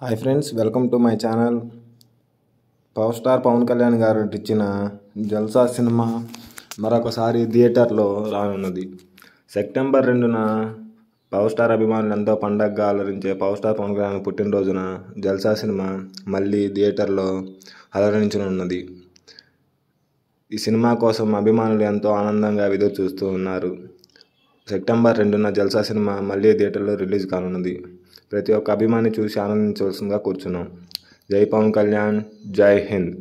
hi friends welcome to my channel power star Pawan Kalyan garu ఇచ్చిన Jalsa cinema మరొకసారి థియేటర్లో రానున్నది సెప్టెంబర్ రెండున పవర్ స్టార్ అభిమానులు ఎంతో పండగగా అలరించే పవర్ స్టార్ పవన్ కళ్యాణ్ పుట్టినరోజున జల్సా సినిమా మళ్ళీ థియేటర్లో అలరించనున్నది ఈ సినిమా కోసం అభిమానులు ఎంతో ఆనందంగా విధు చూస్తూ ఉన్నారు సెప్టెంబర్ రెండున జల్సా సినిమా మళ్ళీ థియేటర్లో రిలీజ్ కానున్నది ప్రతి ఒక్క అభిమాని చూసి ఆనందించవలసిందిగా కూర్చున్నాం జై పవన్ కళ్యాణ్ జై హింద్